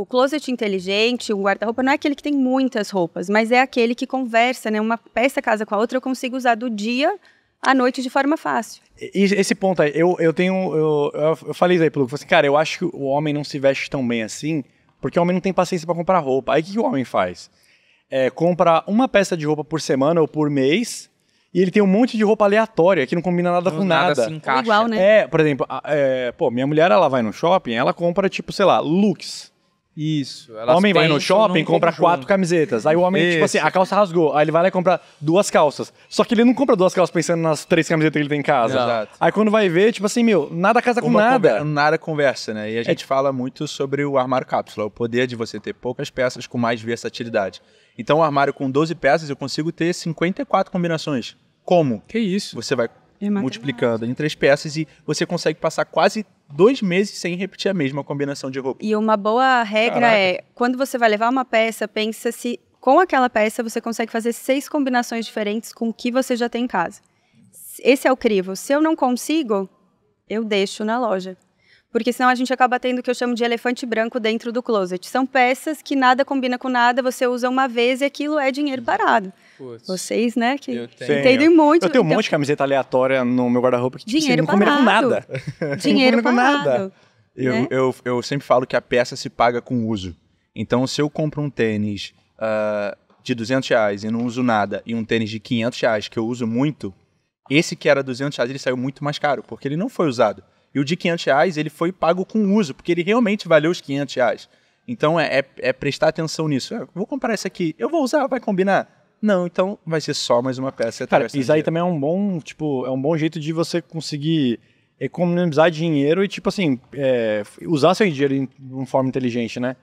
O closet inteligente, o guarda-roupa, não é aquele que tem muitas roupas, mas é aquele que conversa, né? Uma peça casa com a outra, eu consigo usar do dia à noite de forma fácil. E esse ponto aí, eu, eu tenho. Eu, eu falei isso aí, Plugo. Assim, cara, eu acho que o homem não se veste tão bem assim, porque o homem não tem paciência para comprar roupa. Aí o que, o homem faz? É, compra uma peça de roupa por semana ou por mês, e ele tem um monte de roupa aleatória que não combina nada não, com nada. nada. Se encaixa. É igual, né? É, por exemplo, é, pô, minha mulher ela vai no shopping, ela compra tipo, sei lá, looks. Isso. O homem vai no shopping, compra quatro camisetas. Aí o homem, Isso. tipo assim, a calça rasgou. Aí ele vai lá e compra duas calças. Só que ele não compra duas calças pensando nas três camisetas que ele tem em casa. Exato. Aí quando vai ver, tipo assim, meu, nada casa com Uma nada. nada conversa, né? E a é gente é. fala muito sobre o armário cápsula, o poder de você ter poucas peças com mais versatilidade. Então, o um armário com 12 peças, eu consigo ter 54 combinações. Como? Que isso? Você vai é multiplicando em três peças e você consegue passar quase dois meses sem repetir a mesma combinação de roupa. E uma boa regra Caraca. é, quando você vai levar uma peça, pensa se com aquela peça você consegue fazer seis combinações diferentes com o que você já tem em casa. Esse é o crivo. Se eu não consigo, eu deixo na loja porque senão a gente acaba tendo o que eu chamo de elefante branco dentro do closet. São peças que nada combina com nada, você usa uma vez e aquilo é dinheiro parado. Putz. Vocês, né, que eu tenho. entendem muito. Eu tenho um então monte de camiseta aleatória no meu guarda-roupa que tipo, assim, dinheiro assim, não combina com nada. Dinheiro não combina parado. Com nada. Né? Eu, né? eu, eu sempre falo que a peça se paga com uso. Então, se eu compro um tênis uh, de 200 reais e não uso nada, e um tênis de 500 reais que eu uso muito, esse que era 200 reais, ele saiu muito mais caro, porque ele não foi usado. E o de 500 reais, ele foi pago com uso, porque ele realmente valeu os 500 reais. Então é, é, é prestar atenção nisso. Ah, vou comprar esse aqui, eu vou usar, vai combinar. Não, então vai ser só mais uma peça. Cara, isso dinheiro. aí também é um bom, tipo, é um bom jeito de você conseguir economizar dinheiro e, tipo assim, é, usar seu dinheiro de uma forma inteligente, né?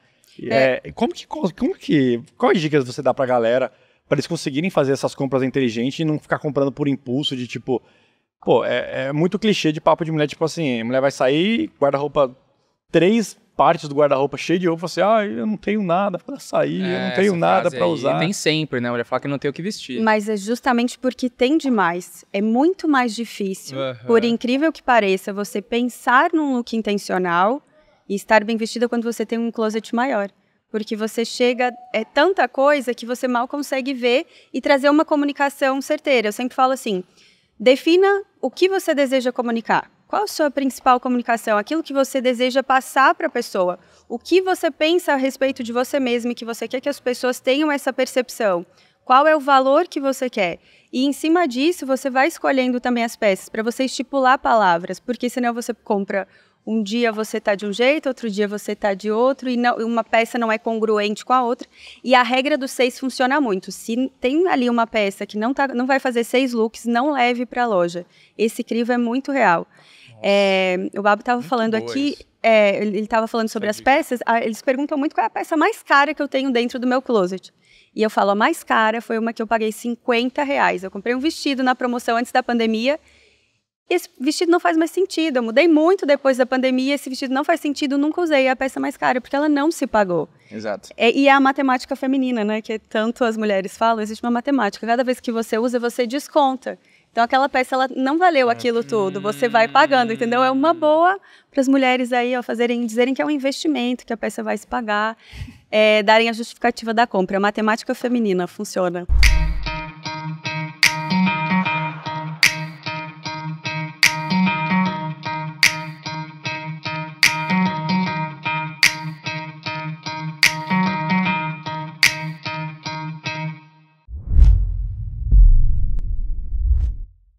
É. é. como que, como que, quais dicas você dá pra galera para eles conseguirem fazer essas compras inteligentes e não ficar comprando por impulso de, tipo, Pô, é, é, muito clichê de papo de mulher, tipo assim, a mulher vai sair, guarda-roupa, três partes do guarda-roupa cheio de roupa, assim, ah, eu não tenho nada para sair, é, eu não é, tenho nada para usar. Tem sempre, né? A mulher fala que não tem o que vestir. Mas é justamente porque tem demais. É muito mais difícil, uhum. por incrível que pareça, você pensar num look intencional e estar bem vestida quando você tem um closet maior porque você chega é tanta coisa que você mal consegue ver e trazer uma comunicação certeira. Eu sempre falo assim: defina o que você deseja comunicar. Qual a sua principal comunicação? Aquilo que você deseja passar para a pessoa. O que você pensa a respeito de você mesmo e que você quer que as pessoas tenham essa percepção? Qual é o valor que você quer? E em cima disso, você vai escolhendo também as peças para você estipular palavras, porque senão você compra um dia você está de um jeito, outro dia você está de outro, e não, uma peça não é congruente com a outra. E a regra dos seis funciona muito. Se tem ali uma peça que não, tá, não vai fazer seis looks, não leve para a loja. Esse crivo é muito real. É, o Babo estava falando aqui, é, ele estava falando sobre as peças, eles perguntam muito qual é a peça mais cara que eu tenho dentro do meu closet. E eu falo, a mais cara foi uma que eu paguei 50 reais. Eu comprei um vestido na promoção antes da pandemia esse vestido não faz mais sentido. Eu mudei muito depois da pandemia, esse vestido não faz sentido, nunca usei é a peça mais cara, porque ela não se pagou. Exato. É, e é a matemática feminina, né? Que tanto as mulheres falam, existe uma matemática. Cada vez que você usa, você desconta. Então aquela peça ela não valeu aquilo hum. tudo, você vai pagando, entendeu? É uma boa para as mulheres aí ó, fazerem, dizerem que é um investimento, que a peça vai se pagar, é, darem a justificativa da compra. A matemática feminina funciona.